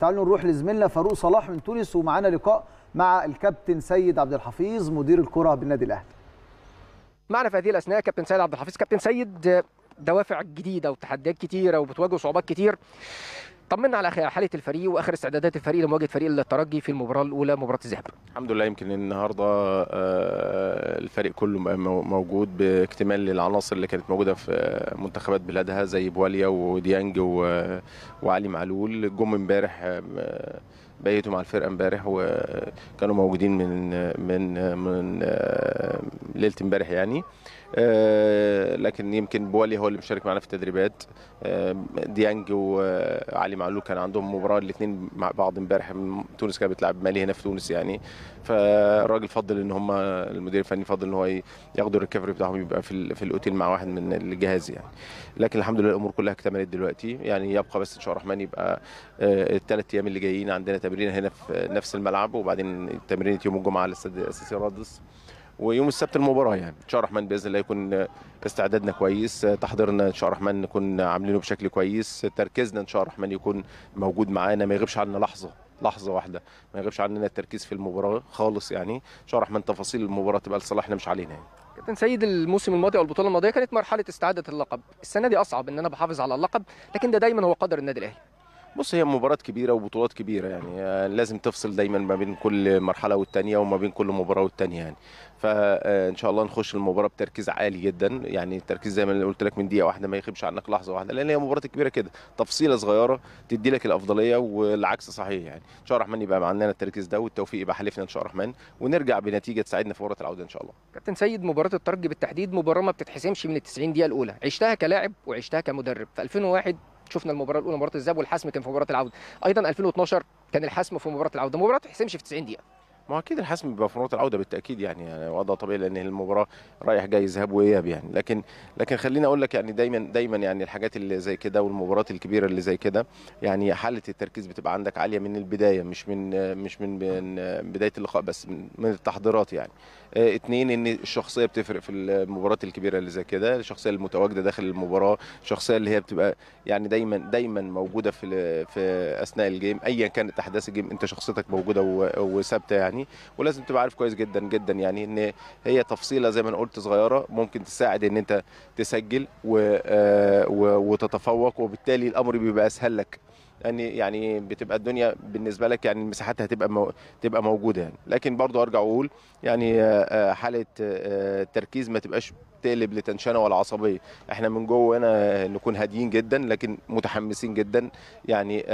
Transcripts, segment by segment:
تعالوا نروح لزميلنا فاروق صلاح من تونس ومعانا لقاء مع الكابتن سيد عبد الحفيظ مدير الكره بالنادي الاهلي. معنا في هذه الاثناء كابتن سيد عبد الحفيظ، كابتن سيد دوافع جديده وتحديات كتيره وبتواجه صعوبات كتير طمنا على حاله الفريق واخر استعدادات الفريق لمواجهه فريق الترجي في المباراه الاولى مباراه الذهاب الحمد لله يمكن النهارده آه، الفريق كله موجود باكتمال للعناصر اللي كانت موجوده في آه، منتخبات بلادها زي بواليا وديانج وعلي معلول جم امبارح آه، بيتوا مع الفرقه امبارح وكانوا موجودين من من من ليله امبارح يعني آه، لكن يمكن بوالي هو اللي مشارك معانا في التدريبات آه، ديانج وعلي معلول كان عندهم مباراه الاثنين مع بعض امبارح تونس كانت بتلعب مالي هنا في تونس يعني فالراجل فضل ان هم المدير الفني فضل ان هو ياخدوا الريكفري بتاعهم يبقى في, في الاوتيل مع واحد من الجهاز يعني لكن الحمد لله الامور كلها اكتملت دلوقتي يعني يبقى بس ان شاء الله الرحمن يبقى آه، الثلاث ايام اللي جايين عندنا تمرين هنا في نفس الملعب وبعدين تمرين يوم الجمعه على استاد اساسي رادس ويوم السبت المباراه يعني ان شاء الله الرحمن باذن الله يكون استعدادنا كويس تحضيرنا ان شاء الله الرحمن نكون عاملينه بشكل كويس تركيزنا ان شاء الله الرحمن يكون موجود معانا ما يغيبش عنا لحظه لحظه واحده ما يغيبش عننا التركيز في المباراه خالص يعني ان شاء الله الرحمن تفاصيل المباراه تبقى لصالحنا مش علينا يعني كابتن سيد الموسم الماضي او البطوله الماضيه كانت مرحله استعاده اللقب السنه دي اصعب ان انا بحافظ على اللقب لكن ده دا دايما هو قدر النادي الاهلي بص هي مباراة كبيرة وبطولات كبيرة يعني آه، لازم تفصل دايما ما بين كل مرحلة والتانية وما بين كل مباراة والتانية يعني فان آه، شاء الله نخش المباراة بتركيز عالي جدا يعني التركيز زي ما قلت لك من دقيقة واحدة ما يخيبش عنك لحظة واحدة لان هي مباراة كبيرة كده تفصيلة صغيرة تدي لك الأفضلية والعكس صحيح يعني ان شاء الله الرحمن يبقى معانا التركيز ده والتوفيق يبقى حلفنا ان شاء الله الرحمن ونرجع بنتيجة تساعدنا في مباراة العودة ان شاء الله كابتن سيد مباراة الترجي بالتحديد مباراة ما بتتحسمش من ال 90 دقيقة الأولى عشتها كلاعب وعشتها كمدرب في 2001 شفنا المباراه الاولى مباراه الذهاب والحسم كان في مباراه العوده ايضا 2012 كان الحسم في مباراه العوده مباراه ما في 90 دقيقه ما اكيد الحسم بيبقى في نقطه العوده بالتاكيد يعني, يعني وضع طبيعي لان المباراه رايح جاي ذهاب واياب يعني لكن لكن خليني اقول لك يعني دايما دايما يعني الحاجات اللي زي كده والمباريات الكبيره اللي زي كده يعني حاله التركيز بتبقى عندك عاليه من البدايه مش من مش من بدايه اللقاء بس من, من التحضيرات يعني اثنين آه، ان الشخصيه بتفرق في المباريات الكبيره اللي زي كده الشخصيه المتواجده داخل المباراه الشخصيه اللي هي بتبقى يعني دايما دايما موجوده في في اثناء الجيم ايا كانت احداث الجيم انت شخصيتك موجوده وثابته يعني يعني ولازم تبقى عارف كويس جدا جدا يعني ان هي تفصيله زي ما انا قلت صغيره ممكن تساعد ان انت تسجل و... آه، وتتفوق وبالتالي الامر بيبقى اسهل لك لان يعني بتبقى الدنيا بالنسبه لك يعني المساحات هتبقى مو... تبقى موجوده يعني لكن برضو ارجع اقول يعني آه، آه، حاله آه، التركيز ما تبقاش تقلب لتنشنه ولا عصبيه احنا من جوه هنا نكون هاديين جدا لكن متحمسين جدا يعني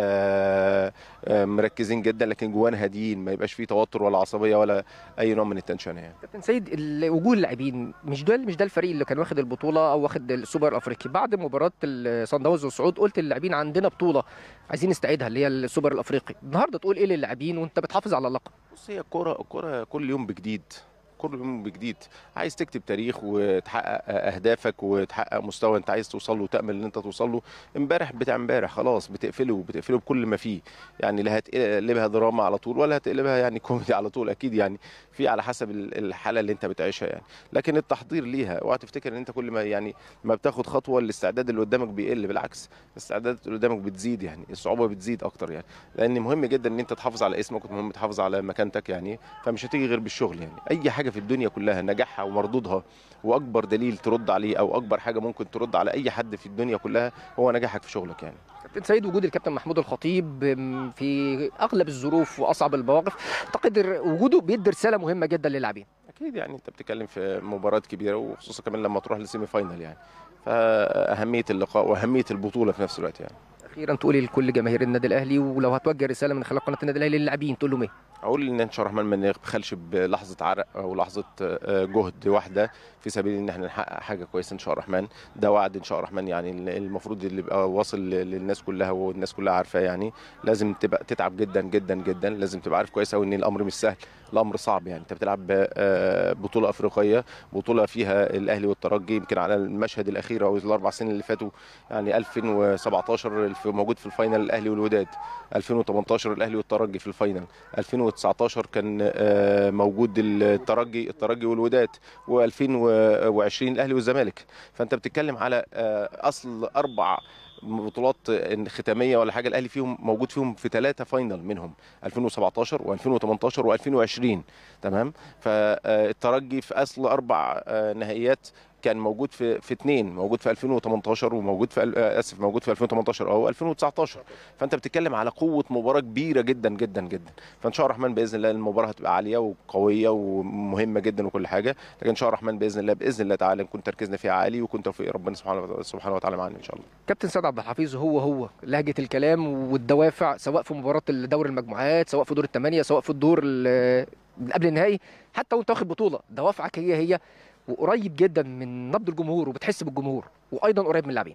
مركزين جدا لكن جوانا هاديين ما يبقاش فيه توتر ولا عصبيه ولا اي نوع من التنشنه يعني كابتن سيد وجود اللاعبين مش ده مش ده الفريق اللي كان واخد البطوله او واخد السوبر الافريقي بعد مباراه صن داونز والصعود قلت اللاعبين عندنا بطوله عايزين نستعيدها اللي هي السوبر الافريقي النهارده تقول ايه للاعبين وانت بتحافظ على اللقب بص هي الكره الكره كل يوم بجديد كل يوم بجديد عايز تكتب تاريخ وتحقق اهدافك وتحقق مستوى انت عايز توصل له وتامل ان انت توصل له امبارح بتاع امبارح خلاص بتقفله وبتقفله بكل ما فيه يعني لا هتقلبها دراما على طول ولا هتقلبها يعني كوميدي على طول اكيد يعني في على حسب الحاله اللي انت بتعيشها يعني لكن التحضير ليها اوعى تفتكر ان انت كل ما يعني ما بتاخد خطوه الاستعداد اللي قدامك بيقل بالعكس الاستعداد اللي قدامك بتزيد يعني الصعوبه بتزيد اكتر يعني لان مهم جدا ان انت تحافظ على اسمك ومهم تحافظ على مكانتك يعني فمش هتيجي غير بالشغل يعني اي حاجه حاجه في الدنيا كلها نجاحها ومردودها واكبر دليل ترد عليه او اكبر حاجه ممكن ترد على اي حد في الدنيا كلها هو نجاحك في شغلك يعني كابتن سيد وجود الكابتن محمود الخطيب في اغلب الظروف واصعب المواقف تقدر وجوده بيدي رساله مهمه جدا للاعبين اكيد يعني انت بتتكلم في مباريات كبيره وخصوصا كمان لما تروح للسيمي فاينل يعني فاهميه اللقاء واهميه البطوله في نفس الوقت يعني اخيرا تقولي لكل جماهير النادي الاهلي ولو هتوجه رساله من خلال قناه النادي الاهلي للاعبين تقول لهم ايه؟ اقول ان ان شاء الله الرحمن ما نبخلش بلحظه عرق او لحظه آه، جهد واحده في سبيل ان احنا نحقق حاجه كويسه ان شاء الله الرحمن ده وعد ان شاء الله الرحمن يعني المفروض اللي يبقى واصل للناس كلها والناس كلها عارفه يعني لازم تبقى تتعب جدا جدا جدا لازم تبقى عارف كويس قوي ان الامر مش سهل الامر صعب يعني انت بتلعب آه، بطوله افريقيه بطوله فيها الاهلي والترجي يمكن على المشهد الاخير او الاربع سنين اللي فاتوا يعني 2017 في موجود في الفاينل الاهلي والوداد 2018 الاهلي والترجي في الفاينل 2019 كان آه، موجود الترجي الترجي والوداد و2020 الاهلي والزمالك فانت بتتكلم على آه، اصل اربع بطولات ختاميه ولا حاجه الاهلي فيهم موجود فيهم في ثلاثه فاينل منهم 2017 و2018 و2020 تمام فالترجي آه، في اصل اربع نهائيات كان موجود في في اثنين موجود في 2018 وموجود في آه، اسف موجود في 2018 او 2019 فانت بتتكلم على قوه مباراه كبيره جدا جدا جدا فان شاء الرحمن باذن الله المباراه هتبقى عاليه وقويه ومهمه جدا وكل حاجه لكن ان شاء الرحمن باذن الله باذن الله تعالى نكون تركيزنا فيها عالي ويكون توفيق ربنا سبحانه سبحانه وتعالى معانا ان شاء الله كابتن سيد عبد الحفيظ هو هو لهجه الكلام والدوافع سواء في مباراه دوري المجموعات سواء في دور الثمانيه سواء في الدور قبل النهائي حتى وانت واخد بطوله دوافعك هي هي وقريب جدا من نبض الجمهور وبتحس بالجمهور وايضا قريب من اللاعبين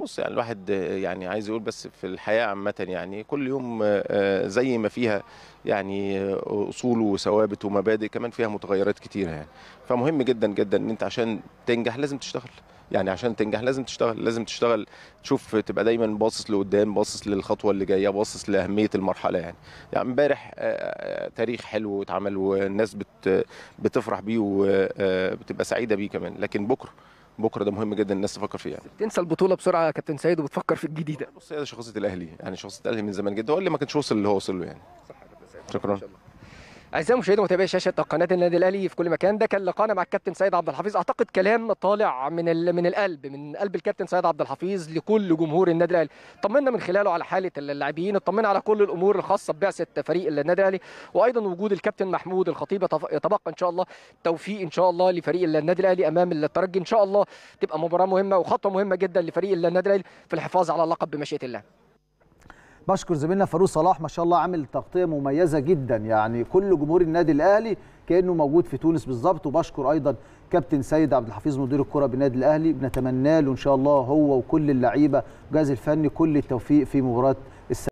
بص يعني الواحد يعني عايز يقول بس في الحياه عامه يعني كل يوم آه، آه، زي ما فيها يعني آه، اصوله وثوابت ومبادئ كمان فيها متغيرات كتيره يعني فمهم جدا جدا ان انت عشان تنجح لازم تشتغل يعني عشان تنجح لازم تشتغل لازم تشتغل تشوف تبقى دايما باصص لقدام باصص للخطوه اللي جايه باصص لاهميه المرحله يعني يعني امبارح آه، آه، تاريخ حلو واتعمل والناس بت بتفرح بيه وبتبقى آه، سعيده بيه كمان لكن بكره بكره ده مهم جدا الناس تفكر فيه يعني. بتنسى البطوله بسرعه يا كابتن سيد وبتفكر في الجديده بص هي شخصيه الاهلي يعني شخصيه الاهلي من زمان جدا هو اللي ما كانش وصل اللي هو وصل له يعني صح يا كابتن سيد شكرا اعزائي المشاهدين ومتابعي شاشه قناه النادي الاهلي في كل مكان ده كان لقانا مع الكابتن سيد عبد الحفيظ اعتقد كلام طالع من ال... من القلب من قلب الكابتن سيد عبد الحفيظ لكل جمهور النادي الاهلي طمنا من خلاله على حاله اللاعبين اطمنا على كل الامور الخاصه ببعثه فريق النادي الاهلي وايضا وجود الكابتن محمود الخطيب يتبقى ان شاء الله توفيق ان شاء الله لفريق النادي الاهلي امام الترجي ان شاء الله تبقى مباراه مهمه وخطوه مهمه جدا لفريق النادي الاهلي في الحفاظ على اللقب بمشيئه الله بشكر زميلنا فاروق صلاح ما شاء الله عامل تغطيه مميزه جدا يعني كل جمهور النادي الاهلي كانه موجود في تونس بالظبط وبشكر ايضا كابتن سيد عبد الحفيظ مدير الكره بالنادي الاهلي بنتمنى له ان شاء الله هو وكل اللعيبه والجهاز الفني كل التوفيق في مباراه